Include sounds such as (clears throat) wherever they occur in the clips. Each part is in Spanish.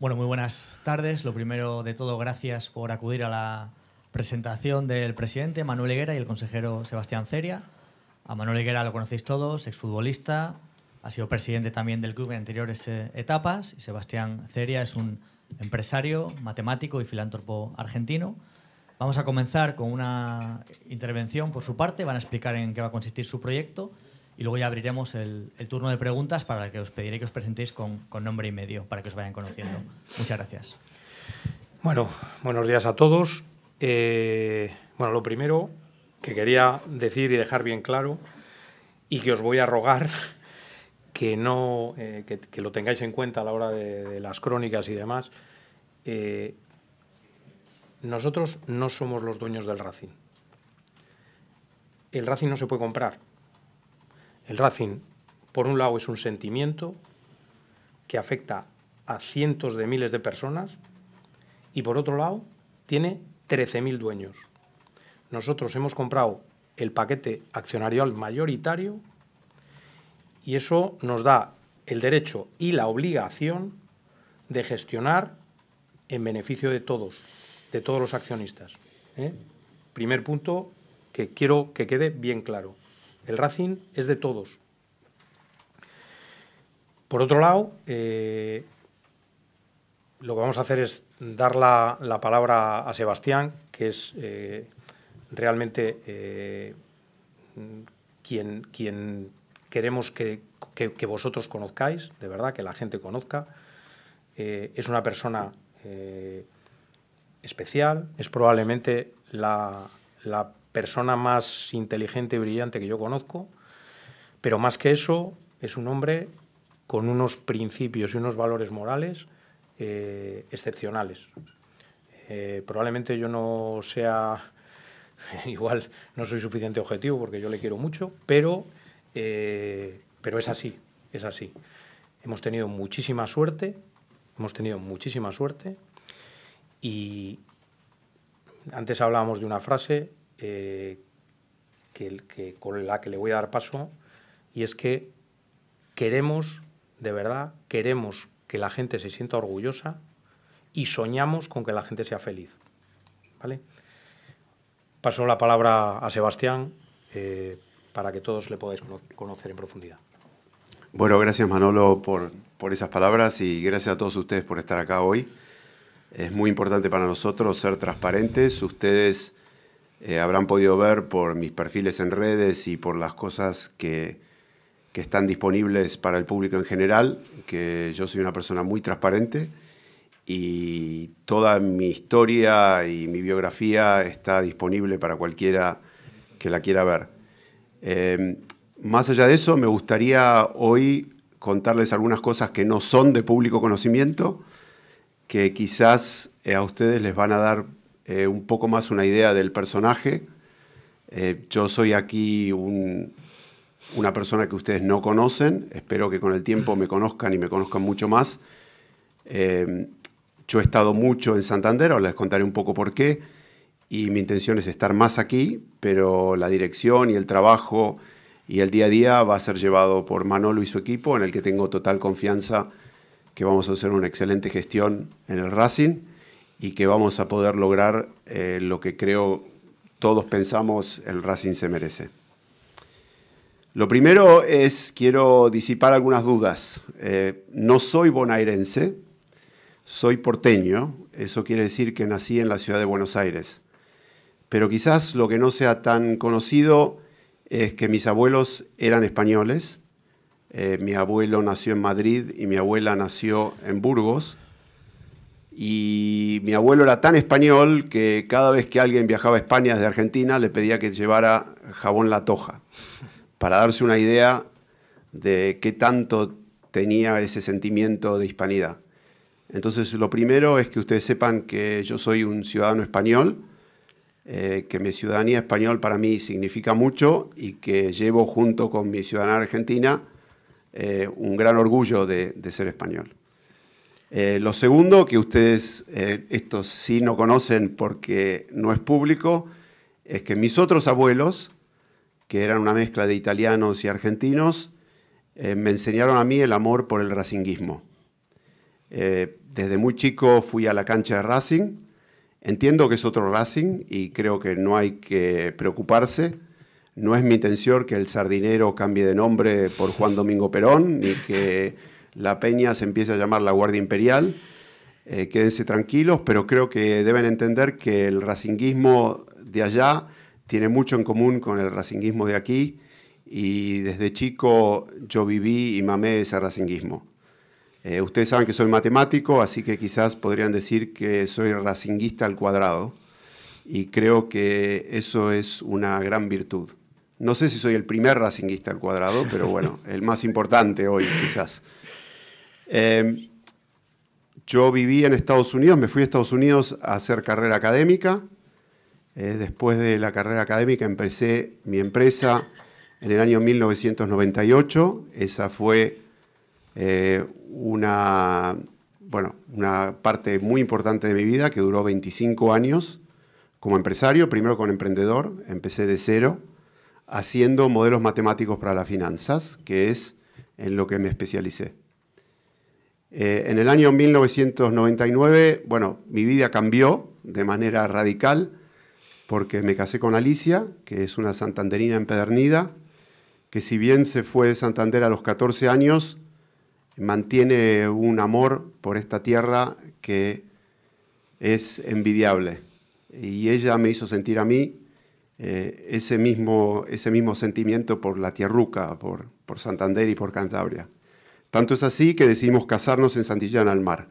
Bueno, muy buenas tardes. Lo primero de todo, gracias por acudir a la presentación del presidente Manuel Higuera y el consejero Sebastián Ceria. A Manuel Higuera lo conocéis todos, exfutbolista, ha sido presidente también del club en anteriores eh, etapas y Sebastián Ceria es un empresario, matemático y filántropo argentino. Vamos a comenzar con una intervención por su parte, van a explicar en qué va a consistir su proyecto y luego ya abriremos el, turno de preguntas para que os pediré que os presentéis con, nombre y medio para que os vayan conociendo. Muchas gracias. Bueno, buenos días a todos. Eh, bueno, lo primero que quería decir y dejar bien claro y que os voy a rogar (laughs) que no eh, que, lo tengáis en cuenta a la hora de, las crónicas y demás. Eh, nosotros no somos los dueños del Racing. El Racing no se puede comprar. El Racing, por un lado, es un sentimiento que afecta a cientos de miles de personas y por otro lado, tiene 13.000 dueños. Nosotros hemos comprado el paquete accionarial mayoritario y eso nos da el derecho y la obligación de gestionar en beneficio de todos, de todos los accionistas. ¿eh? Primer punto que quiero que quede bien claro. El Racing es de todos. Por otro lado, eh, lo que vamos a hacer es dar la, palabra a Sebastián, que es eh, realmente eh, quien, quien, queremos que, vosotros conozcáis, de verdad, que la gente conozca. es una persona especial, es probablemente la, la persona más inteligente y brillante que yo conozco, pero más que eso, es un hombre con unos principios y unos valores morales eh, excepcionales. Eh, probablemente yo no sea, (laughs) igual no soy suficiente objetivo porque yo le quiero mucho, pero, eh, pero es así, es así. Hemos tenido muchísima suerte, hemos tenido muchísima suerte y antes hablábamos de una frase, eh, que, con la que le voy a dar paso, y es que queremos, de verdad, queremos que la gente se sienta orgullosa y soñamos con que la gente sea feliz. ¿Vale? Paso la palabra a Sebastián eh, para que todos le podáis conocer en profundidad. Bueno, gracias Manolo por, por esas palabras y gracias a todos ustedes por estar acá hoy. Es muy importante para nosotros ser transparentes. Ustedes eh, habrán podido ver por mis perfiles en redes y por las cosas que, están disponibles para el público en general, que yo soy una persona muy transparente y toda mi historia y mi biografía está disponible para cualquiera que la quiera ver. Em, más allá de eso, me gustaría hoy contarles algunas cosas que no son de público conocimiento, que quizás eh, a ustedes les van a dar eh, un poco más una idea del personaje. Eh, yo soy aquí una persona que ustedes no conocen, espero que con el tiempo me conozcan y me conozcan mucho más. Eh, yo he estado mucho en Santander, les contaré un poco por qué, y mi intención es estar más aquí, pero la dirección y el trabajo y el día a día va a ser llevado por Manolo y su equipo, en el que tengo total confianza que vamos a hacer una excelente gestión en el Racing y que vamos a poder lograr eh, lo que creo todos pensamos el Racing se merece. Lo primero es, quiero disipar algunas dudas. Eh, no soy bonaerense, soy porteño, eso quiere decir que nací en la ciudad de Buenos Aires. Pero quizás lo que no sea tan conocido es que mis abuelos eran españoles. Eh, mi abuelo nació en Madrid y mi abuela nació en Burgos. Y mi abuelo era tan español que cada vez que alguien viajaba a España desde Argentina le pedía que llevara jabón La Toja, para darse una idea de qué tanto tenía ese sentimiento de hispanidad. Entonces lo primero es que ustedes sepan que yo soy un ciudadano español, eh, que mi ciudadanía español para mí significa mucho y que llevo junto con mi ciudadanía argentina eh, un gran orgullo de ser español. Eh, lo segundo, que ustedes estos eh, esto sí no conocen porque no es público, es que mis otros abuelos, que eran una mezcla de italianos y argentinos, eh, me enseñaron a mí el amor por el racinguismo. desde muy chico fui a la cancha de Racing, entiendo que es otro Racing y creo que no hay que preocuparse. No es mi intención que el sardinero cambie de nombre por Juan Domingo Perón, ni que la peña se empieza a llamar la Guardia Imperial. Eh, quédense tranquilos, pero creo que deben entender que el racinguismo de allá tiene mucho en común con el racinguismo de aquí y desde chico yo viví y mamé ese racinguismo. Eh, ustedes saben que soy matemático, así que quizás podrían decir que soy racinguista al cuadrado y creo que eso es una gran virtud. No sé si soy el primer racinguista al cuadrado, pero bueno, el más importante hoy quizás. Em, yo viví en Estados Unidos, me fui a Estados Unidos a hacer carrera académica. Eh, después de la carrera académica empecé mi empresa en el año 1998. Esa fue eh, una, bueno, una parte muy importante de mi vida que duró 25 años como empresario, primero como emprendedor, empecé de cero haciendo modelos matemáticos para las finanzas, que es en lo que me especialicé. Eh, en el año 1999, bueno, mi vida cambió de manera radical porque me casé con Alicia, que es una santanderina empedernida, que si bien se fue de Santander a los 14 años, mantiene un amor por esta tierra que es envidiable. Y ella me hizo sentir a mí eh, ese, mismo, ese mismo sentimiento por la tierruca, por Santander y por Cantabria. Tanto es así que decidimos casarnos en Santillán al Mar.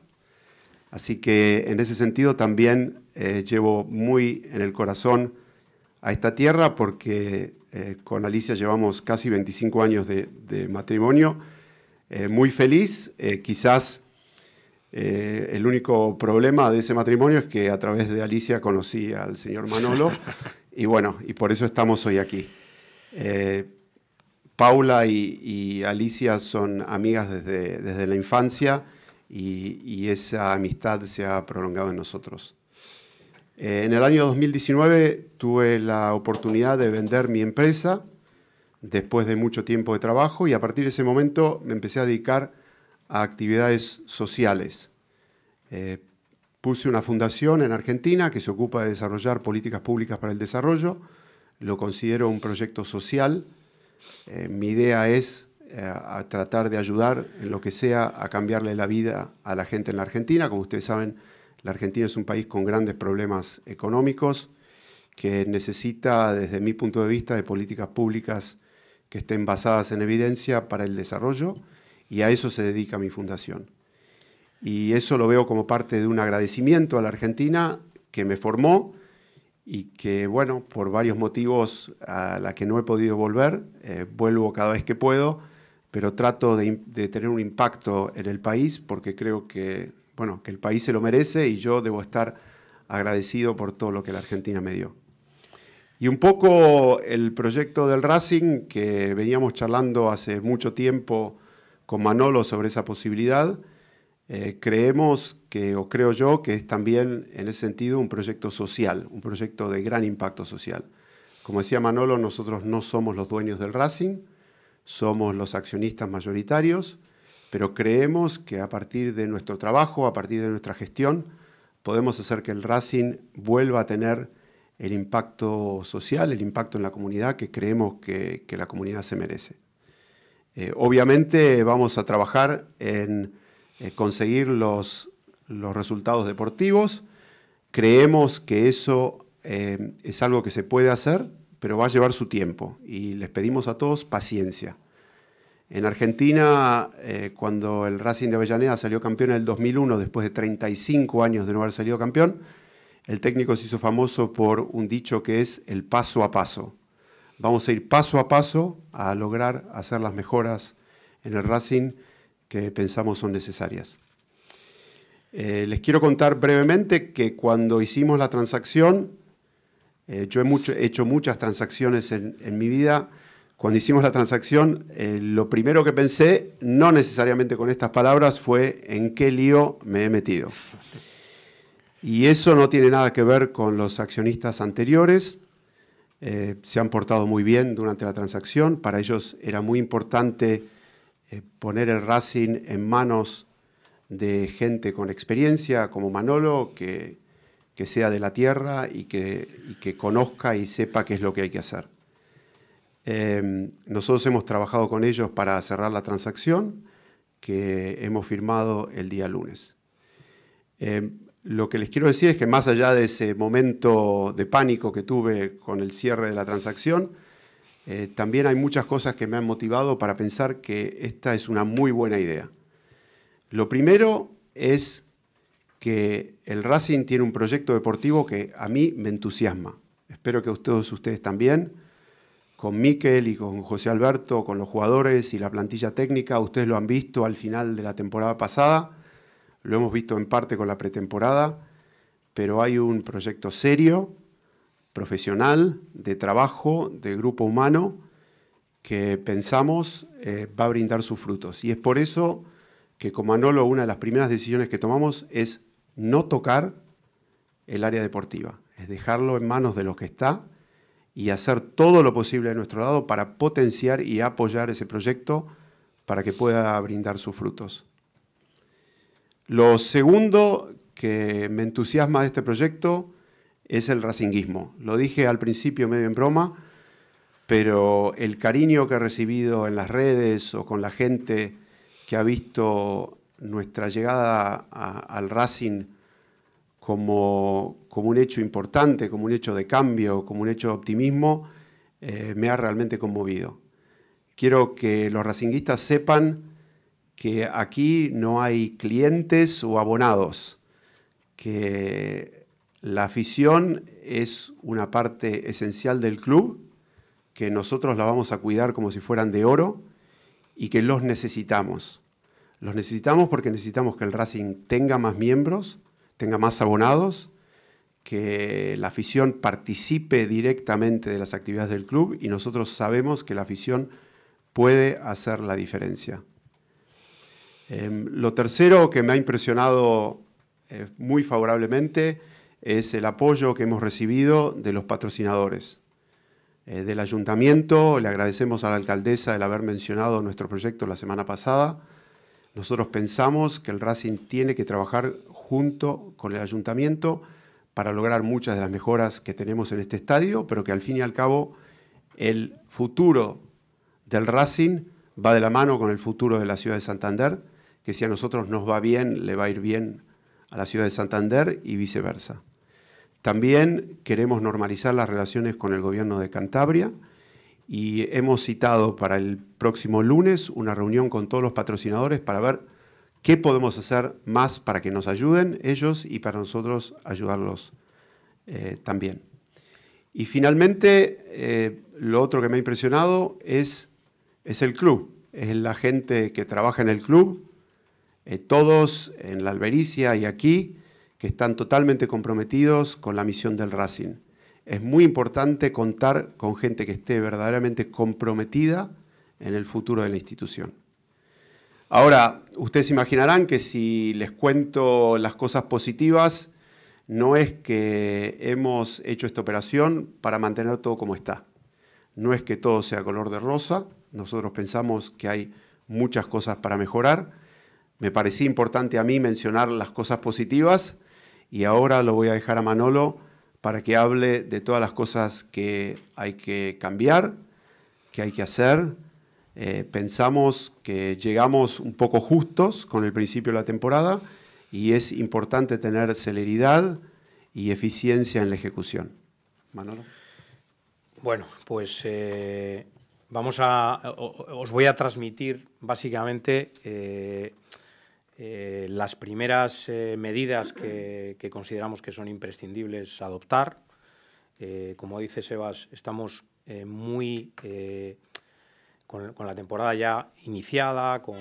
Así que en ese sentido también eh, llevo muy en el corazón a esta tierra porque eh, con Alicia llevamos casi 25 años de, matrimonio, eh, muy feliz. quizás el único problema de ese matrimonio es que a través de Alicia conocí al señor Manolo (laughs) y bueno, y por eso estamos hoy aquí. Paula y, Alicia son amigas desde, la infancia y, esa amistad se ha prolongado en nosotros. Eh, en el año 2019 tuve la oportunidad de vender mi empresa después de mucho tiempo de trabajo y a partir de ese momento me empecé a dedicar a actividades sociales. Eh, puse una fundación en Argentina que se ocupa de desarrollar políticas públicas para el desarrollo. Lo considero un proyecto social eh, mi idea es eh, tratar de ayudar en lo que sea a cambiarle la vida a la gente en la Argentina. Como ustedes saben, la Argentina es un país con grandes problemas económicos que necesita, desde mi punto de vista, de políticas públicas que estén basadas en evidencia para el desarrollo y a eso se dedica mi fundación. Y eso lo veo como parte de un agradecimiento a la Argentina que me formó y que, bueno, por varios motivos a la que no he podido volver, eh, vuelvo cada vez que puedo, pero trato de, de, tener un impacto en el país porque creo que, bueno, que el país se lo merece y yo debo estar agradecido por todo lo que la Argentina me dio. Y un poco el proyecto del Racing, que veníamos charlando hace mucho tiempo con Manolo sobre esa posibilidad, eh, creemos que, o creo yo, que es también en ese sentido un proyecto social, un proyecto de gran impacto social. Como decía Manolo, nosotros no somos los dueños del Racing, somos los accionistas mayoritarios, pero creemos que a partir de nuestro trabajo, a partir de nuestra gestión, podemos hacer que el Racing vuelva a tener el impacto social, el impacto en la comunidad que creemos que, la comunidad se merece. Eh, obviamente vamos a trabajar en eh, conseguir los, resultados deportivos. Creemos que eso eh, es algo que se puede hacer, pero va a llevar su tiempo y les pedimos a todos paciencia. En Argentina, eh, cuando el Racing de Avellaneda salió campeón en el 2001, después de 35 años de no haber salido campeón, el técnico se hizo famoso por un dicho que es el paso a paso. Vamos a ir paso a paso a lograr hacer las mejoras en el Racing que pensamos son necesarias. Eh, les quiero contar brevemente que cuando hicimos la transacción, eh, yo he, hecho muchas transacciones en, mi vida, cuando hicimos la transacción, eh, lo primero que pensé, no necesariamente con estas palabras, fue en qué lío me he metido. Y eso no tiene nada que ver con los accionistas anteriores. se han portado muy bien durante la transacción. Para ellos era muy importante eh, poner el Racing en manos de gente con experiencia como Manolo, que, sea de la tierra y que, conozca y sepa qué es lo que hay que hacer. Em, nosotros hemos trabajado con ellos para cerrar la transacción que hemos firmado el día lunes. Em, lo que les quiero decir es que más allá de ese momento de pánico que tuve con el cierre de la transacción, eh, también hay muchas cosas que me han motivado para pensar que esta es una muy buena idea. Lo primero es que el Racing tiene un proyecto deportivo que a mí me entusiasma. Espero que todos ustedes también, con Miquel y con José Alberto, con los jugadores y la plantilla técnica, ustedes lo han visto al final de la temporada pasada, lo hemos visto en parte con la pretemporada, pero hay un proyecto serio, profesional, de trabajo, de grupo humano, que pensamos eh, va a brindar sus frutos. Y es por eso que como Anolo una de las primeras decisiones que tomamos es no tocar el área deportiva, es dejarlo en manos de los que está y hacer todo lo posible de nuestro lado para potenciar y apoyar ese proyecto para que pueda brindar sus frutos. Lo segundo que me entusiasma de este proyecto es el racinguismo. Lo dije al principio medio en broma, pero el cariño que he recibido en las redes o con la gente que ha visto nuestra llegada al Racing como, un hecho importante, como un hecho de cambio, como un hecho de optimismo, eh, me ha realmente conmovido. Quiero que los racinguistas sepan que aquí no hay clientes o abonados, que la afición es una parte esencial del club, que nosotros la vamos a cuidar como si fueran de oro y que los necesitamos. Los necesitamos porque necesitamos que el Racing tenga más miembros, tenga más abonados, que la afición participe directamente de las actividades del club y nosotros sabemos que la afición puede hacer la diferencia. Em, lo tercero que me ha impresionado eh, muy favorablemente es el apoyo que hemos recibido de los patrocinadores, eh, del ayuntamiento. Le agradecemos a la alcaldesa el haber mencionado nuestro proyecto la semana pasada. Nosotros pensamos que el Racing tiene que trabajar junto con el ayuntamiento para lograr muchas de las mejoras que tenemos en este estadio, pero que al fin y al cabo el futuro del Racing va de la mano con el futuro de la ciudad de Santander, que si a nosotros nos va bien, le va a ir bien a la ciudad de Santander y viceversa. También queremos normalizar las relaciones con el gobierno de Cantabria y hemos citado para el próximo lunes una reunión con todos los patrocinadores para ver qué podemos hacer más para que nos ayuden ellos y para nosotros ayudarlos eh, también. Y finalmente, eh, lo otro que me ha impresionado es, es el club, es la gente que trabaja en el club, eh, todos en la albericia y aquí que están totalmente comprometidos con la misión del Racing. Es muy importante contar con gente que esté verdaderamente comprometida en el futuro de la institución. Ahora, ustedes imaginarán que si les cuento las cosas positivas, no es que hemos hecho esta operación para mantener todo como está. No es que todo sea color de rosa. Nosotros pensamos que hay muchas cosas para mejorar. Me parecía importante a mí mencionar las cosas positivas y ahora lo voy a dejar a Manolo para que hable de todas las cosas que hay que cambiar, que hay que hacer. Eh, pensamos que llegamos un poco justos con el principio de la temporada y es importante tener celeridad y eficiencia en la ejecución. Manolo. Bueno, pues eh, vamos a, os voy a transmitir básicamente eh, eh, las primeras eh, medidas que, consideramos que son imprescindibles adoptar. Eh, como dice Sebas, estamos muy con, la temporada ya iniciada, con,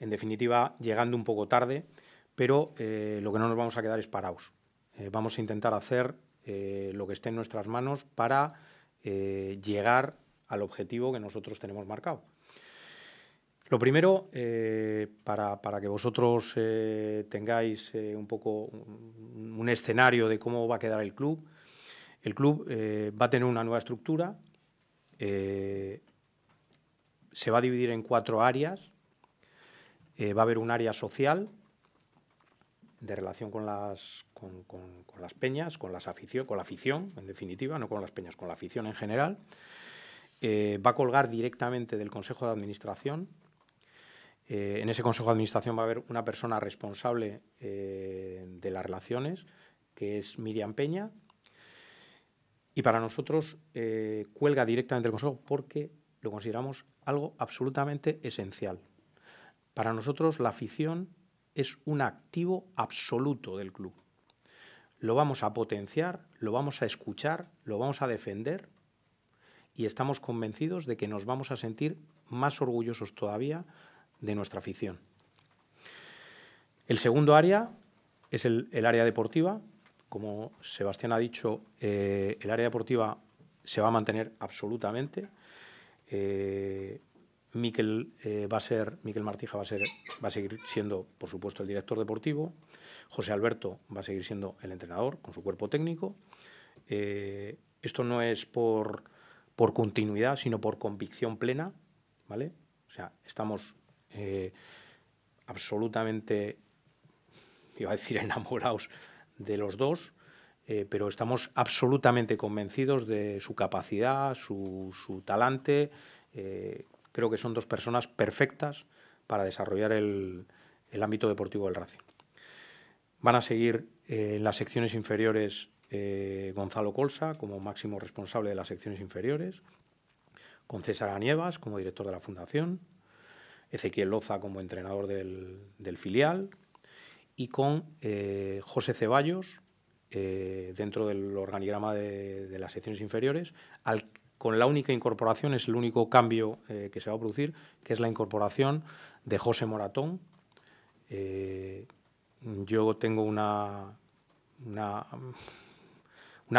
en definitiva llegando un poco tarde, pero lo que no nos vamos a quedar es parados. vamos a intentar hacer lo que esté en nuestras manos para llegar al objetivo que nosotros tenemos marcado. Lo primero, eh, para, que vosotros eh, tengáis eh, un poco un, escenario de cómo va a quedar el club, el club va a tener una nueva estructura, se va a dividir en cuatro áreas, va a haber un área social de relación con las, las peñas, con, las afición, con la afición, en definitiva, no con las peñas, con la afición en general. va a colgar directamente del Consejo de Administración, eh, en ese consejo de administración va a haber una persona responsable eh, de las relaciones, que es Miriam Peña. Y para nosotros eh, cuelga directamente el consejo porque lo consideramos algo absolutamente esencial. Para nosotros la afición es un activo absoluto del club. Lo vamos a potenciar, lo vamos a escuchar, lo vamos a defender y estamos convencidos de que nos vamos a sentir más orgullosos todavía de nuestra afición. El segundo área es el, área deportiva. Como Sebastián ha dicho, eh, el área deportiva se va a mantener absolutamente. Eh, Miquel, eh, va a ser, Martija va a, ser, va a seguir siendo, por supuesto, el director deportivo. José Alberto va a seguir siendo el entrenador con su cuerpo técnico. esto no es por, por, continuidad, sino por convicción plena. ¿vale? O sea, estamos eh, absolutamente, iba a decir, (laughs) enamorados de los dos, eh, pero estamos absolutamente convencidos de su capacidad, su, talante. Eh, creo que son dos personas perfectas para desarrollar el, ámbito deportivo del Racing. Van a seguir en las secciones inferiores Gonzalo Colsa como máximo responsable de las secciones inferiores, con César Anievas como director de la Fundación, Ezequiel Loza como entrenador del, filial y con eh, José Ceballos eh, dentro del organigrama de, las secciones inferiores, con la única incorporación, es el único cambio eh, que se va a producir, que es la incorporación de José Moratón. yo tengo una, una,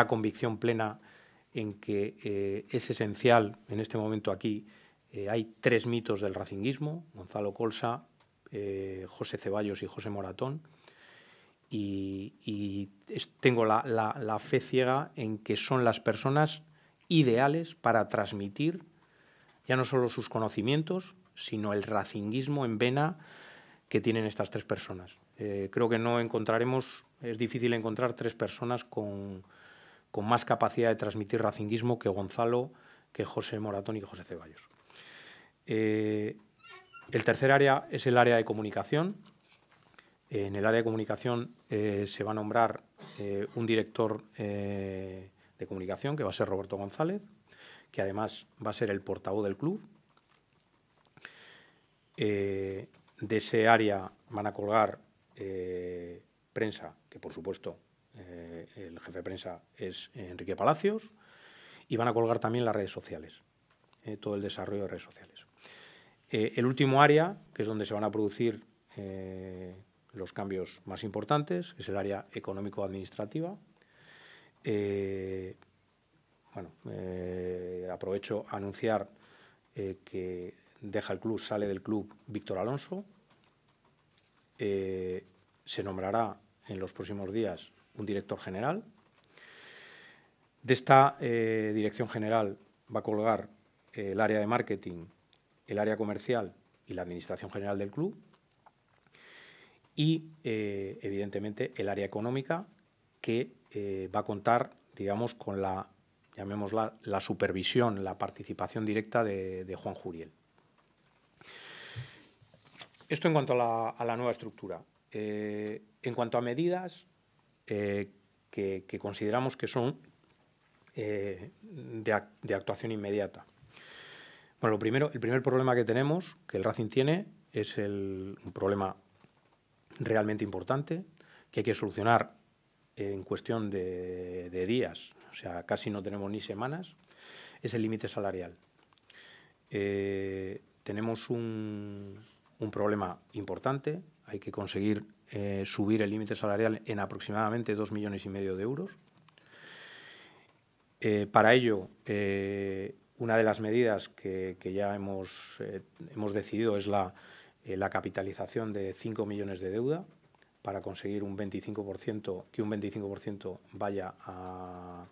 convicción plena en que es esencial en este momento aquí eh, hay tres mitos del racinguismo, Gonzalo Colsa, eh, José Ceballos y José Moratón. Y, tengo la, fe ciega en que son las personas ideales para transmitir ya no solo sus conocimientos, sino el racinguismo en vena que tienen estas tres personas. Eh, creo que no encontraremos, es difícil encontrar tres personas con, más capacidad de transmitir racinguismo que Gonzalo, que José Moratón y que José Ceballos. Eh, el tercer área es el área de comunicación. Eh, en el área de comunicación eh, se va a nombrar un director de comunicación, que va a ser Roberto González, que además va a ser el portavoz del club. de ese área van a colgar prensa, que por supuesto el jefe de prensa es Enrique Palacios, y van a colgar también las redes sociales, todo el desarrollo de redes sociales. Eh, el último área, que es donde se van a producir eh, los cambios más importantes, es el área económico-administrativa. Eh, bueno, aprovecho a anunciar que deja el club, sale del club Víctor Alonso. se nombrará en los próximos días un director general. De esta dirección general va a colgar el área de marketing el área comercial y la administración general del club y, eh, evidentemente, el área económica que eh, va a contar, digamos, con la, llamémosla, la supervisión, la participación directa de, Juan Juriel. Esto en cuanto a la, nueva estructura. Eh, en cuanto a medidas que, consideramos que son de actuación inmediata, bueno, lo primero, el primer problema que tenemos, que el Racing tiene, es un problema realmente importante que hay que solucionar en cuestión de, días, o sea, casi no tenemos ni semanas, es el límite salarial. Eh, tenemos un, problema importante, hay que conseguir eh, subir el límite salarial en aproximadamente dos millones y medio de euros. Eh, para ello, una de las medidas que, ya hemos, eh, hemos, decidido es la, eh, la capitalización de 5 millones de deuda para conseguir un 25%, que un 25% vaya a,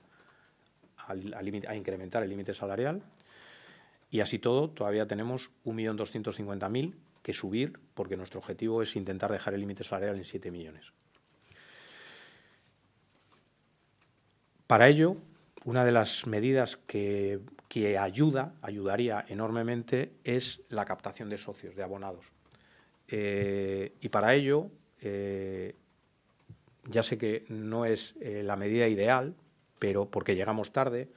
a, a incrementar el límite salarial. Y así todo, todavía tenemos 1.250.000 que subir, porque nuestro objetivo es intentar dejar el límite salarial en 7 millones. Para ello, una de las medidas que que ayuda, ayudaría enormemente, es la captación de socios, de abonados. Eh, y para ello, eh, ya sé que no es eh, la medida ideal, pero porque llegamos tarde,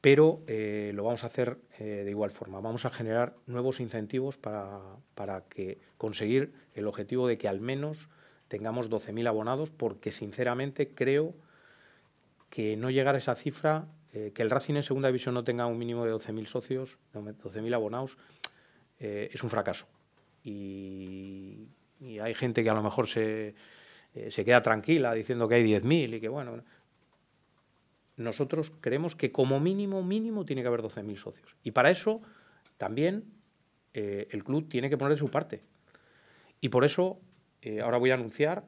pero lo vamos a hacer de igual forma. Vamos a generar nuevos incentivos para, que conseguir el objetivo de que al menos tengamos 12.000 abonados, porque sinceramente creo que no llegar a esa cifra eh, que el Racing en segunda división no tenga un mínimo de 12.000 socios, 12.000 abonados, eh, es un fracaso. Y, hay gente que a lo mejor se, eh, se queda tranquila diciendo que hay 10.000 y que bueno. Nosotros creemos que como mínimo, mínimo, tiene que haber 12.000 socios. Y para eso también el club tiene que poner de su parte. Y por eso ahora voy a anunciar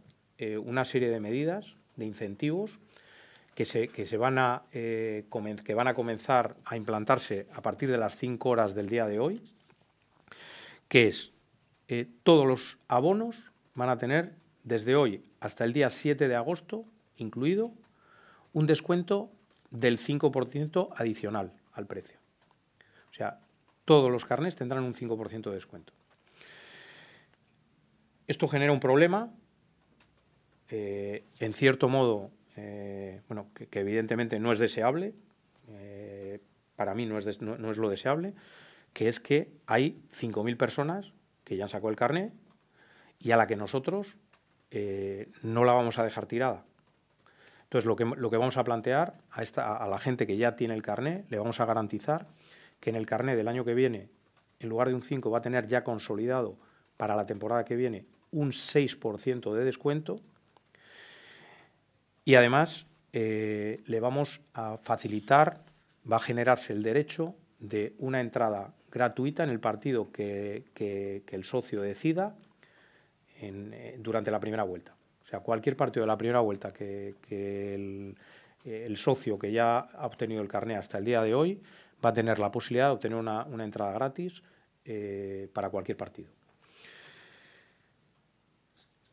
una serie de medidas, de incentivos que se, van, a, eh, que van a comenzar a implantarse a partir de las 5 horas del día de hoy, que es eh, todos los abonos van a tener desde hoy hasta el día 7 de agosto incluido un descuento del 5% adicional al precio. O sea, todos los carnes tendrán un 5% de descuento. Esto genera un problema, eh, en cierto modo eh, bueno, que, evidentemente no es deseable, eh, para mí no es, no, es lo deseable, que es que hay 5.000 personas que ya han sacado el carnet y a la que nosotros eh, no la vamos a dejar tirada. Entonces, lo que, lo que vamos a plantear a, esta, a la gente que ya tiene el carné, le vamos a garantizar que en el carné del año que viene, en lugar de un 5, va a tener ya consolidado para la temporada que viene un 6% de descuento y además eh, le vamos a facilitar, va a generarse el derecho de una entrada gratuita en el partido que, el socio decida eh, durante la primera vuelta. O sea, cualquier partido de la primera vuelta que, el, socio que ya ha obtenido el carné hasta el día de hoy va a tener la posibilidad de obtener una, entrada gratis eh, para cualquier partido.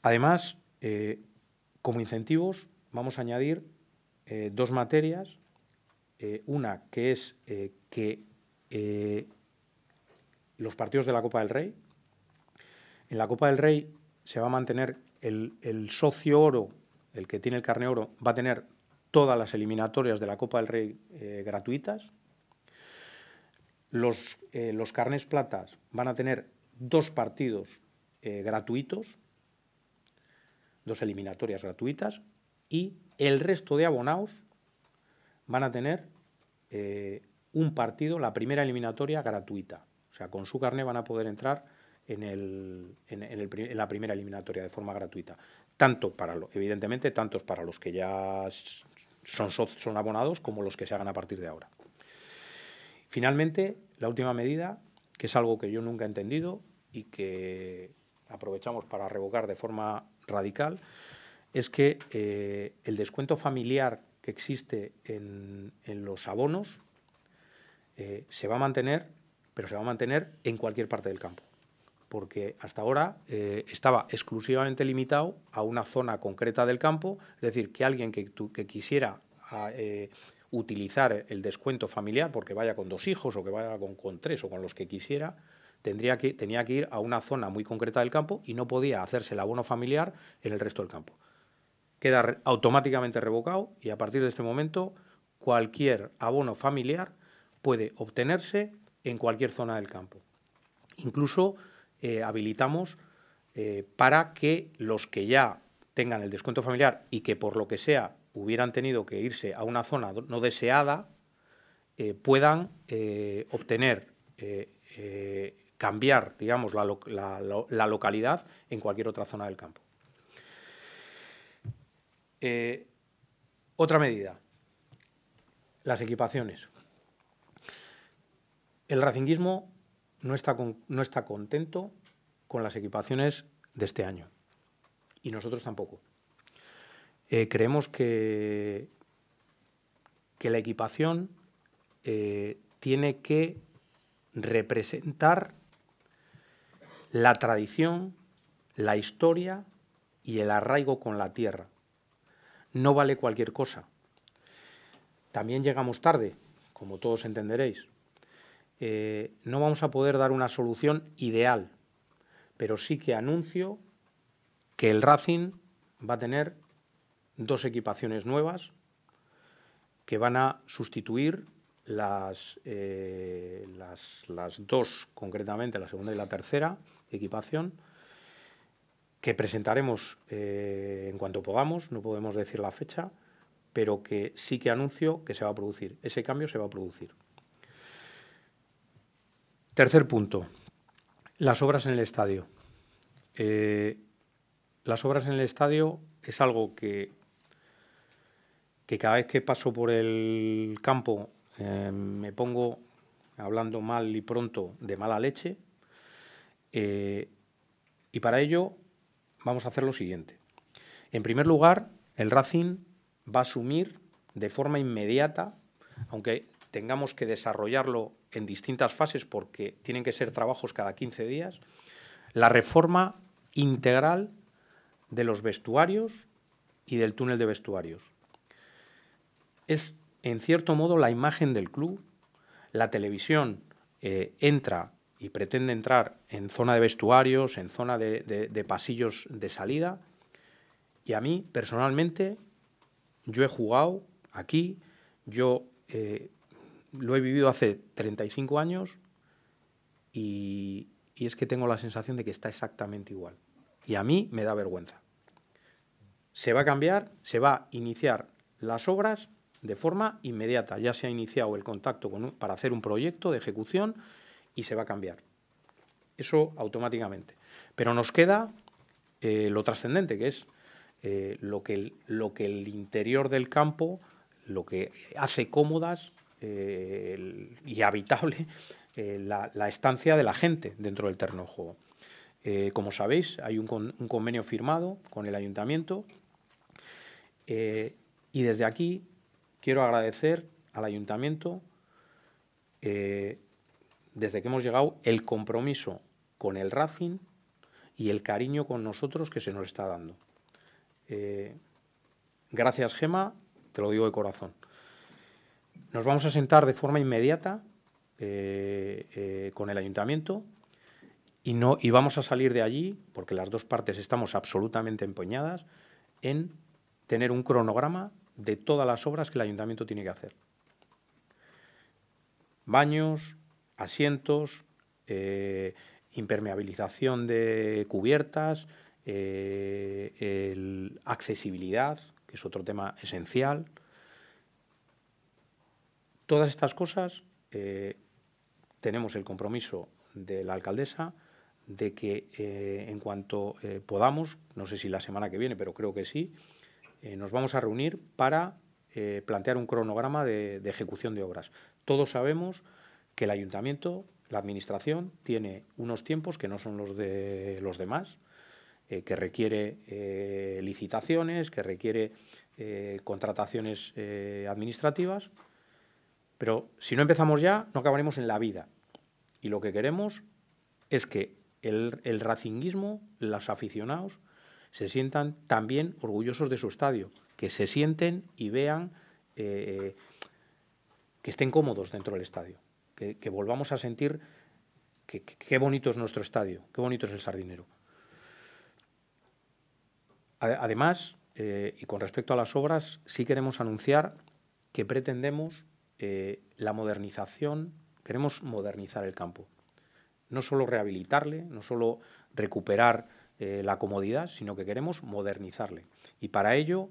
Además, como incentivos, vamos a añadir eh, dos materias, eh, una que es eh, que los partidos de la Copa del Rey, en la Copa del Rey se va a mantener el, socio oro, el que tiene el carne oro, va a tener todas las eliminatorias de la Copa del Rey gratuitas. Los, los carnes platas van a tener dos partidos gratuitos, dos eliminatorias gratuitas, y el resto de abonados van a tener eh, un partido, la primera eliminatoria gratuita. O sea, con su carnet van a poder entrar en, el, en, la primera eliminatoria de forma gratuita. Tanto para, lo, evidentemente, tantos para los que ya son, son abonados como los que se hagan a partir de ahora. Finalmente, la última medida, que es algo que yo nunca he entendido y que aprovechamos para revocar de forma radical, es que eh, el descuento familiar que existe en, los abonos eh, se va a mantener, pero se va a mantener en cualquier parte del campo, porque hasta ahora eh, estaba exclusivamente limitado a una zona concreta del campo, es decir, que alguien que, quisiera ah, utilizar el descuento familiar, porque vaya con dos hijos o que vaya con, con tres o con los que quisiera, tendría que, tenía que ir a una zona muy concreta del campo y no podía hacerse el abono familiar en el resto del campo queda automáticamente revocado y a partir de este momento cualquier abono familiar puede obtenerse en cualquier zona del campo. Incluso eh, habilitamos eh, para que los que ya tengan el descuento familiar y que por lo que sea hubieran tenido que irse a una zona no deseada, eh, puedan obtener, cambiar, digamos, la localidad en cualquier otra zona del campo. Eh, otra medida, las equipaciones. El racinguismo no está, no está contento con las equipaciones de este año. Y nosotros tampoco. Eh, creemos que, que, la equipación eh, tiene que representar la tradición, la historia y el arraigo con la tierra no vale cualquier cosa. También llegamos tarde, como todos entenderéis. Eh, no vamos a poder dar una solución ideal, pero sí que anuncio que el Racing va a tener dos equipaciones nuevas que van a sustituir las, eh, las, las, dos, concretamente la segunda y la tercera equipación, que presentaremos eh, en cuanto podamos, no podemos decir la fecha, pero que sí que anuncio que se va a producir. Ese cambio se va a producir. Tercer punto, las obras en el estadio. Eh, las obras en el estadio es algo que, que cada vez que paso por el campo eh, me pongo, hablando mal y pronto, de mala leche. y para ello vamos a hacer lo siguiente. En primer lugar, el Racing va a asumir de forma inmediata, aunque tengamos que desarrollarlo en distintas fases porque tienen que ser trabajos cada 15 días, la reforma integral de los vestuarios y del túnel de vestuarios. Es, en cierto modo, la imagen del club. La televisión eh, entra y pretende entrar en zona de vestuarios, en zona de, pasillos de salida. Y a mí, personalmente, yo he jugado aquí, yo eh, lo he vivido hace 35 años y, es que tengo la sensación de que está exactamente igual. Y a mí me da vergüenza. Se va a cambiar, se va a iniciar las obras de forma inmediata. Ya se ha iniciado el contacto para hacer un proyecto de ejecución y se va a cambiar. Eso automáticamente. Pero nos queda eh, lo trascendente, que es eh, lo, que el, lo que el interior del campo, lo que hace cómodas eh, y habitable (laughs) la, estancia de la gente dentro del terreno como sabéis, hay un, convenio firmado con el ayuntamiento y desde aquí quiero agradecer al ayuntamiento desde que hemos llegado, el compromiso con el Racing y el cariño con nosotros que se nos está dando. Eh, gracias, Gema, te lo digo de corazón. Nos vamos a sentar de forma inmediata eh, eh, con el ayuntamiento y, no, y vamos a salir de allí, porque las dos partes estamos absolutamente empeñadas, en tener un cronograma de todas las obras que el ayuntamiento tiene que hacer. Baños, asientos, eh, impermeabilización de cubiertas, eh, accesibilidad, que es otro tema esencial. Todas estas cosas eh, tenemos el compromiso de la alcaldesa de que en cuanto podamos, no sé si la semana que viene, pero creo que sí, nos vamos a reunir para plantear un cronograma de ejecución de obras. Todos sabemos que el ayuntamiento, la administración, tiene unos tiempos que no son los de los demás, eh, que requiere eh, licitaciones, que requiere eh, contrataciones administrativas, pero si no empezamos ya, no acabaremos en la vida. Y lo que queremos es que el, el racinguismo, los aficionados, se sientan también orgullosos de su estadio, que se sienten y vean que estén cómodos dentro del estadio que, volvamos a sentir qué bonito es nuestro estadio, qué bonito es el sardinero. Además, eh, y con respecto a las obras, sí queremos anunciar que pretendemos eh, la modernización, queremos modernizar el campo. No solo rehabilitarle, no solo recuperar eh, la comodidad, sino que queremos modernizarle. Y para ello,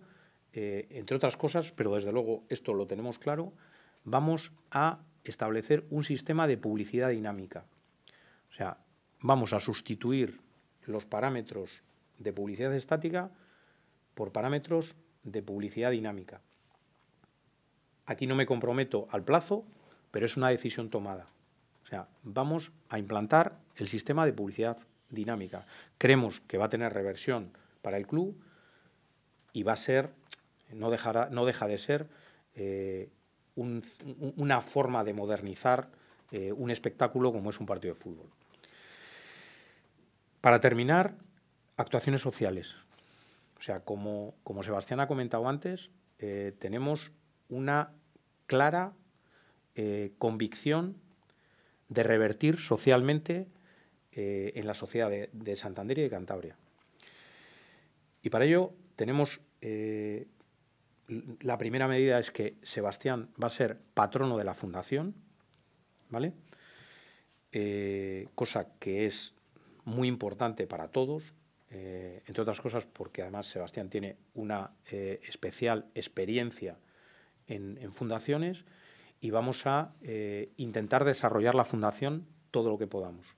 entre otras cosas, pero desde luego esto lo tenemos claro, vamos a establecer un sistema de publicidad dinámica. O sea, vamos a sustituir los parámetros de publicidad estática por parámetros de publicidad dinámica. Aquí no me comprometo al plazo, pero es una decisión tomada. O sea, vamos a implantar el sistema de publicidad dinámica. Creemos que va a tener reversión para el club y va a ser, no, dejará, no deja de ser eh, una forma de modernizar eh, un espectáculo como es un partido de fútbol. Para terminar, actuaciones sociales. O sea, como, Sebastián ha comentado antes, eh, tenemos una clara eh, convicción de revertir socialmente en la sociedad de, Santander y de Cantabria. Y para ello tenemos la primera medida es que Sebastián va a ser patrono de la fundación, ¿vale? Eh, cosa que es muy importante para todos, eh, entre otras cosas porque además Sebastián tiene una eh, especial experiencia en, fundaciones y vamos a intentar desarrollar la fundación todo lo que podamos.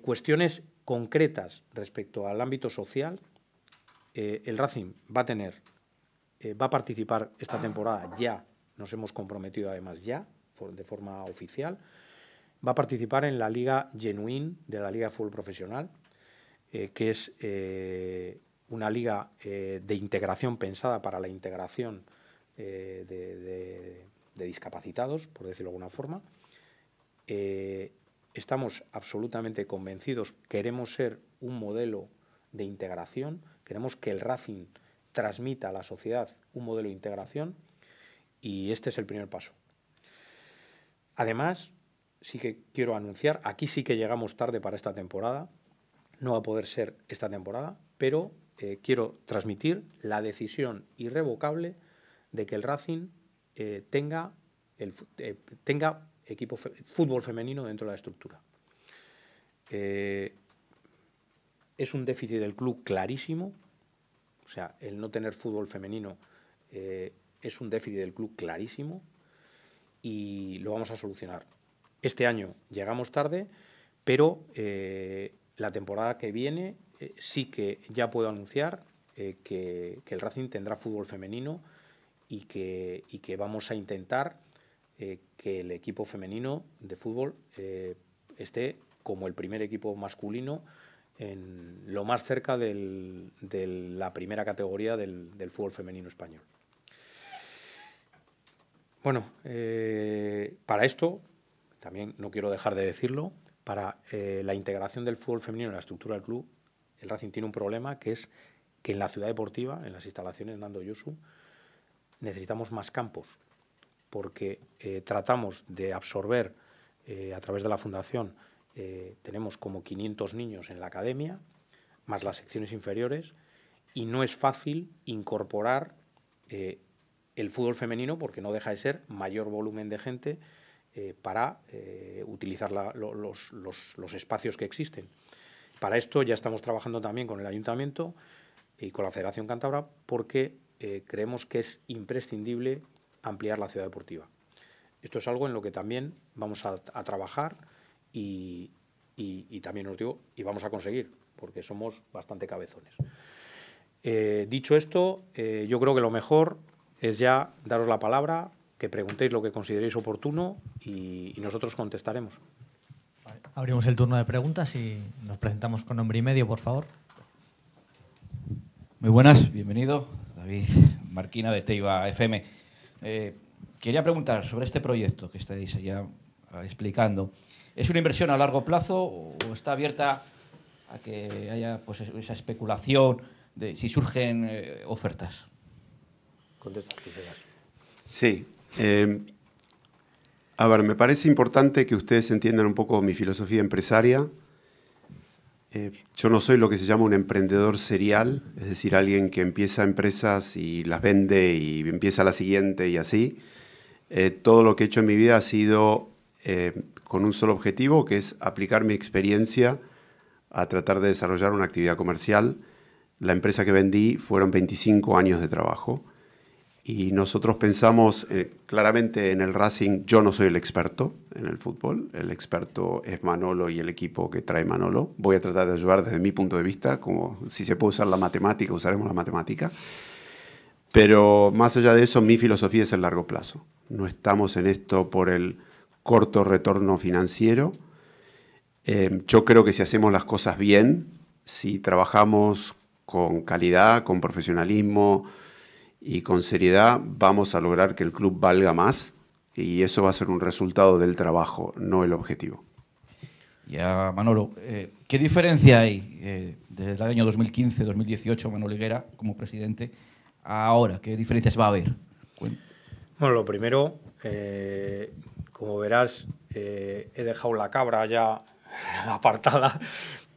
cuestiones concretas respecto al ámbito social, eh, el Racing va a tener, eh, va a participar esta temporada ya, nos hemos comprometido además ya, de forma oficial, va a participar en la Liga Genuine de la Liga de Fútbol Profesional, eh, que es una liga de integración pensada para la integración de, de, discapacitados, por decirlo de alguna forma. estamos absolutamente convencidos, queremos ser un modelo de integración Queremos que el Racing transmita a la sociedad un modelo de integración y este es el primer paso. Además, sí que quiero anunciar, aquí sí que llegamos tarde para esta temporada, no va a poder ser esta temporada, pero eh, quiero transmitir la decisión irrevocable de que el Racing eh, tenga, el, eh, tenga equipo fútbol femenino dentro de la estructura es un déficit del club clarísimo. O sea, el no tener fútbol femenino eh, es un déficit del club clarísimo y lo vamos a solucionar. Este año llegamos tarde, pero eh, la temporada que viene eh, sí que ya puedo anunciar que, el Racing tendrá fútbol femenino y que, y que vamos a intentar que el equipo femenino de fútbol esté como el primer equipo masculino en lo más cerca de la primera categoría del, fútbol femenino español. Bueno, eh, para esto, también no quiero dejar de decirlo, para eh, la integración del fútbol femenino en la estructura del club, el Racing tiene un problema que es que en la ciudad deportiva, en las instalaciones Nando Yosu, necesitamos más campos, porque eh, tratamos de absorber a través de la fundación eh, tenemos como 500 niños en la academia, más las secciones inferiores, y no es fácil incorporar eh, el fútbol femenino porque no deja de ser mayor volumen de gente eh, para utilizar los, espacios que existen. Para esto ya estamos trabajando también con el ayuntamiento y con la Federación Cantabra porque creemos que es imprescindible ampliar la ciudad deportiva. Esto es algo en lo que también vamos a trabajar y, también os digo, y vamos a conseguir, porque somos bastante cabezones. Eh, dicho esto, eh, yo creo que lo mejor es ya daros la palabra, que preguntéis lo que consideréis oportuno y, nosotros contestaremos. Abrimos el turno de preguntas y nos presentamos con nombre y medio, por favor. Muy buenas, bienvenido. David Marquina de Teiva FM. Eh, quería preguntar sobre este proyecto que estáis ya ah, explicando. ¿Es una inversión a largo plazo o está abierta a que haya pues, esa especulación de si surgen eh, ofertas? Sí. Eh, a ver, me parece importante que ustedes entiendan un poco mi filosofía empresaria. Eh, yo no soy lo que se llama un emprendedor serial, es decir, alguien que empieza empresas y las vende y empieza la siguiente y así. todo lo que he hecho en mi vida ha sido eh, con un solo objetivo, que es aplicar mi experiencia a tratar de desarrollar una actividad comercial. La empresa que vendí fueron 25 años de trabajo y nosotros pensamos eh, claramente en el Racing, yo no soy el experto en el fútbol, el experto es Manolo y el equipo que trae Manolo. Voy a tratar de ayudar desde mi punto de vista, como si se puede usar la matemática, usaremos la matemática. Pero más allá de eso, mi filosofía es el largo plazo. No estamos en esto por el corto retorno financiero. Em, yo creo que si hacemos las cosas bien, si trabajamos con calidad, con profesionalismo y con seriedad, vamos a lograr que el club valga más y eso va a ser un resultado del trabajo, no el objetivo. Ya, Manolo, eh, ¿qué diferencia hay eh, desde el año 2015-2018, Manolo Higuera, como presidente, ahora? ¿Qué diferencias va a haber? Bueno, lo primero, eh, como verás, eh, he dejado la cabra ya (laughs) apartada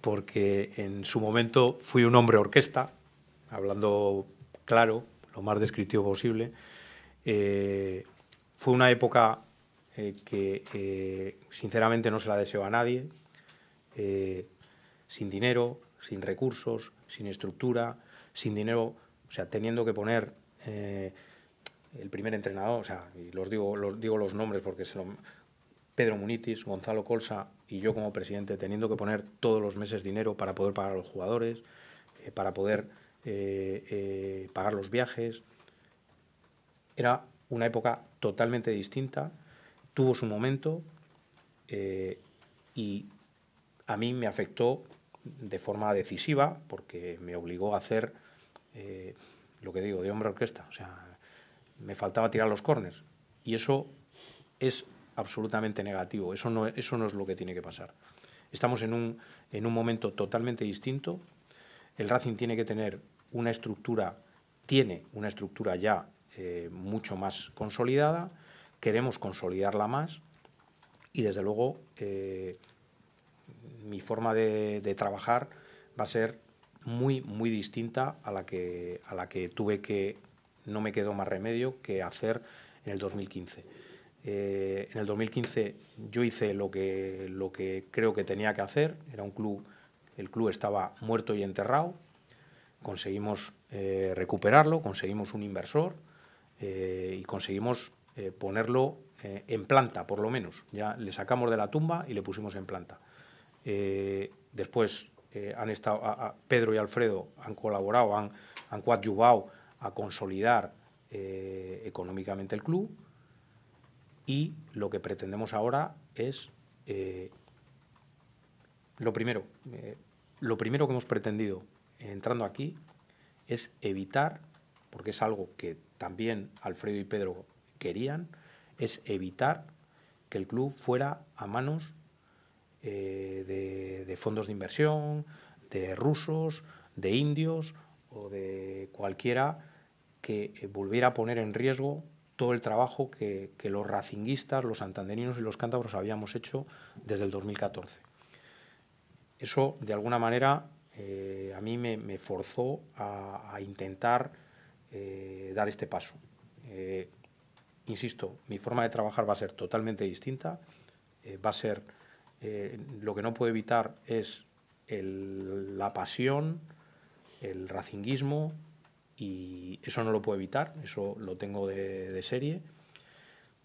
porque en su momento fui un hombre orquesta, hablando claro, lo más descriptivo posible. Eh, fue una época eh, que sinceramente no se la deseo a nadie, sin dinero, sin recursos, sin estructura, sin dinero, o sea, teniendo que poner el primer entrenador, o sea, y los digo, los, nombres porque se Pedro Munitis, Gonzalo Colsa y yo como presidente, teniendo que poner todos los meses dinero para poder pagar a los jugadores, eh, para poder eh, eh, pagar los viajes. Era una época totalmente distinta, tuvo su momento y a mí me afectó de forma decisiva porque me obligó a hacer lo que digo, de hombre orquesta. O sea, me faltaba tirar los corners. Y eso es absolutamente negativo. Eso no, eso no es lo que tiene que pasar. Estamos en un, en un momento totalmente distinto. El Racing tiene que tener una estructura, tiene una estructura ya eh, mucho más consolidada. Queremos consolidarla más. Y desde luego, eh, mi forma de, de trabajar va a ser muy, muy distinta a la que, a la que tuve que no me quedó más remedio que hacer en el 2015. Eh, en el 2015 yo hice lo que, lo que creo que tenía que hacer, era un club, el club estaba muerto y enterrado, conseguimos eh, recuperarlo, conseguimos un inversor eh, y conseguimos ponerlo en planta, por lo menos. Ya le sacamos de la tumba y le pusimos en planta. después han estado, Pedro y Alfredo han colaborado, han, han coadyuvado a consolidar eh, económicamente el club y lo que pretendemos ahora es eh, lo primero eh, lo primero que hemos pretendido entrando aquí es evitar porque es algo que también Alfredo y Pedro querían es evitar que el club fuera a manos de, de fondos de inversión de rusos de indios o de cualquiera que eh, volviera a poner en riesgo todo el trabajo que, los racinguistas, los santanderinos y los cántabros habíamos hecho desde el 2014. Eso, de alguna manera, eh, a mí me, forzó a, intentar eh, dar este paso. insisto, mi forma de trabajar va a ser totalmente distinta. va a ser, lo que no puedo evitar es la pasión, el racinguismo, y eso no lo puedo evitar, eso lo tengo de, serie,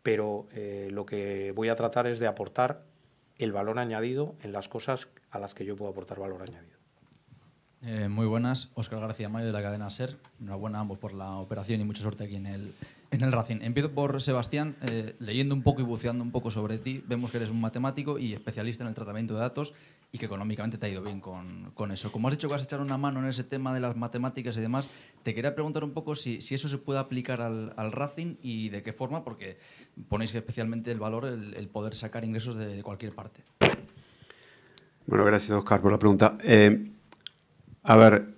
pero eh, lo que voy a tratar es de aportar el valor añadido en las cosas a las que yo puedo aportar valor añadido. Eh, muy buenas, Oscar García Mayo de la cadena SER. Enhorabuena a ambos por la operación y mucha suerte aquí en el, en el Racing. Empiezo por Sebastián, eh, leyendo un poco y buceando un poco sobre ti, vemos que eres un matemático y especialista en el tratamiento de datos y que económicamente te ha ido bien con, eso. Como has dicho que vas a echar una mano en ese tema de las matemáticas y demás, te quería preguntar un poco si, eso se puede aplicar al, al, Racing y de qué forma, porque ponéis especialmente el valor el, poder sacar ingresos de, cualquier parte. Bueno, gracias Oscar por la pregunta. Eh, a ver,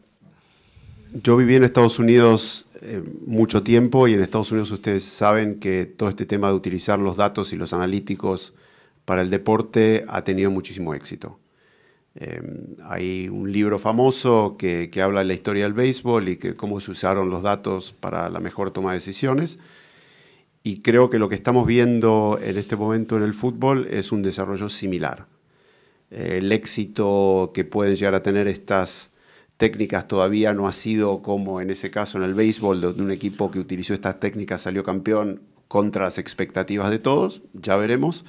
yo viví en Estados Unidos eh, mucho tiempo y en Estados Unidos ustedes saben que todo este tema de utilizar los datos y los analíticos para el deporte ha tenido muchísimo éxito. Eh, hay un libro famoso que, habla de la historia del béisbol y que cómo se usaron los datos para la mejor toma de decisiones. Y creo que lo que estamos viendo en este momento en el fútbol es un desarrollo similar. Eh, el éxito que pueden llegar a tener estas técnicas todavía no ha sido como en ese caso en el béisbol, donde un equipo que utilizó estas técnicas salió campeón contra las expectativas de todos, ya veremos.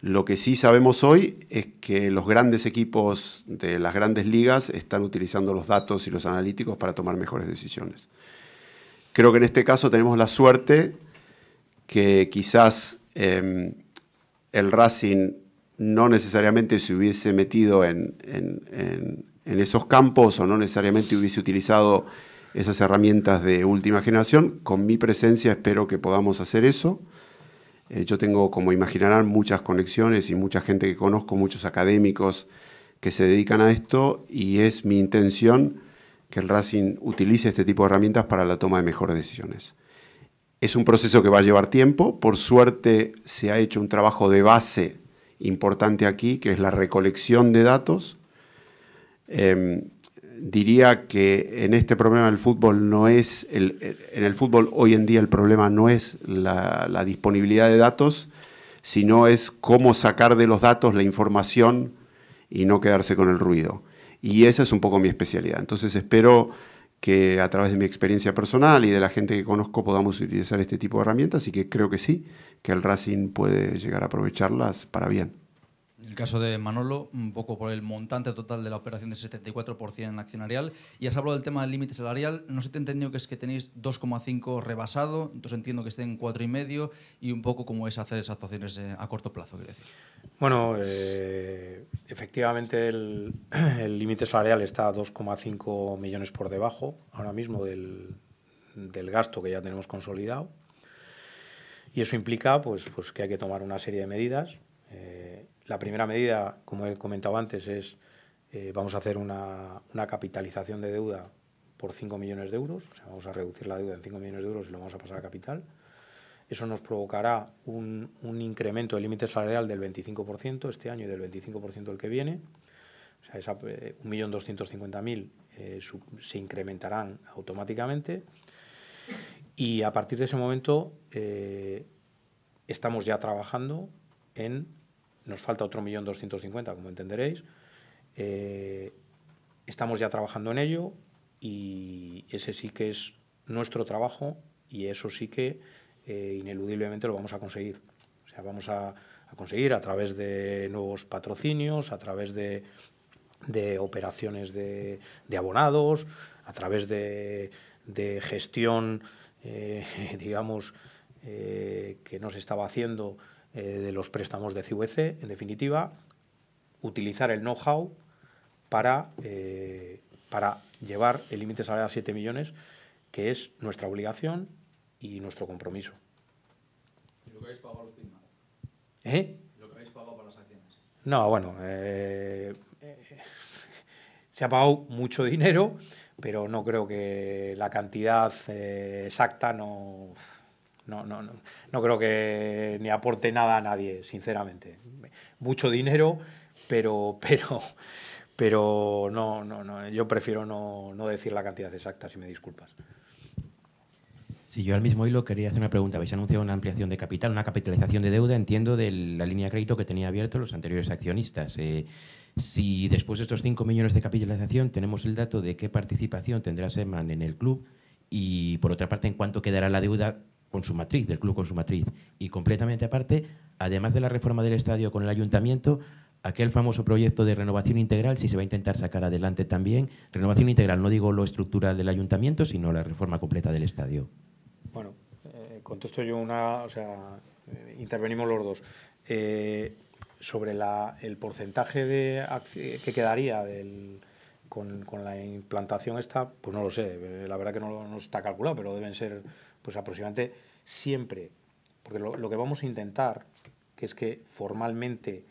Lo que sí sabemos hoy es que los grandes equipos de las grandes ligas están utilizando los datos y los analíticos para tomar mejores decisiones. Creo que en este caso tenemos la suerte que quizás em, el Racing no necesariamente se hubiese metido en, en esos campos o no necesariamente hubiese utilizado esas herramientas de última generación. Con mi presencia espero que podamos hacer eso. Eh, yo tengo, como imaginarán, muchas conexiones y mucha gente que conozco, muchos académicos que se dedican a esto y es mi intención que el Racing utilice este tipo de herramientas para la toma de mejores decisiones. Es un proceso que va a llevar tiempo. Por suerte se ha hecho un trabajo de base importante aquí, que es la recolección de datos Em, diría que en este problema del fútbol no es, el, en el fútbol hoy en día el problema no es la, la, disponibilidad de datos, sino es cómo sacar de los datos la información y no quedarse con el ruido. Y esa es un poco mi especialidad. Entonces espero que a través de mi experiencia personal y de la gente que conozco podamos utilizar este tipo de herramientas y que creo que sí, que el Racing puede llegar a aprovecharlas para bien. En el caso de Manolo, un poco por el montante total de la operación del 74% accionarial. Y has hablado del tema del límite salarial. No sé si te he entendido que es que tenéis 2,5 rebasado, entonces entiendo que esté en 4,5 y un poco cómo es hacer esas actuaciones eh, a corto plazo, quiero decir. Bueno, eh, efectivamente (clears throat) el límite salarial está a 2,5 millones por debajo ahora mismo del, gasto que ya tenemos consolidado. Y eso implica pues, pues que hay que tomar una serie de medidas. Eh, la primera medida, como he comentado antes, es eh, vamos a hacer una, capitalización de deuda por 5 millones de euros, o sea, vamos a reducir la deuda en 5 millones de euros y lo vamos a pasar a capital. Eso nos provocará un, incremento del límite salarial del 25% este año y del 25% el que viene. O sea, 1.250.000 eh, eh, se incrementarán automáticamente. Y a partir de ese momento estamos ya trabajando en nos falta otro millón doscientos cincuenta, como entenderéis. Eh, estamos ya trabajando en ello y ese sí que es nuestro trabajo y eso sí que eh, ineludiblemente lo vamos a conseguir. O sea, vamos a, conseguir a través de nuevos patrocinios, a través de, operaciones de, abonados, a través de, gestión, eh, (laughs) digamos, que nos estaba haciendo eh, de los préstamos de CVC, en definitiva, utilizar el know-how para, eh, para llevar el límite salarial a 7 millones, que es nuestra obligación y nuestro compromiso. ¿Y lo que habéis pagado los ¿Eh? ¿Lo que habéis pagado para las acciones? No, bueno, eh, (laughs) se ha pagado mucho dinero, pero no creo que la cantidad exacta no no, no, no, no creo que ni aporte nada a nadie, sinceramente. Mucho dinero, pero, pero, pero no, no, no. Yo prefiero no, decir la cantidad exacta, si me disculpas. Sí, yo al mismo hilo quería hacer una pregunta. Habéis anunciado una ampliación de capital, una capitalización de deuda, entiendo, de la línea de crédito que tenía abierto los anteriores accionistas. Eh, si después de estos 5 millones de capitalización tenemos el dato de qué participación tendrá Seman en el club y, por otra parte, en cuánto quedará la deuda con su matriz, del Club con su matriz Y completamente aparte, además de la reforma del estadio con el ayuntamiento, aquel famoso proyecto de renovación integral, si se va a intentar sacar adelante también, renovación integral, no digo lo estructural del ayuntamiento, sino la reforma completa del estadio. Bueno, eh, contesto yo una, o sea, eh, intervenimos los dos. Eh, sobre la, el porcentaje de que quedaría con, la implantación esta, pues no lo sé, la verdad que no, no está calculado, pero deben ser pues aproximadamente siempre, porque lo, que vamos a intentar, que es que formalmente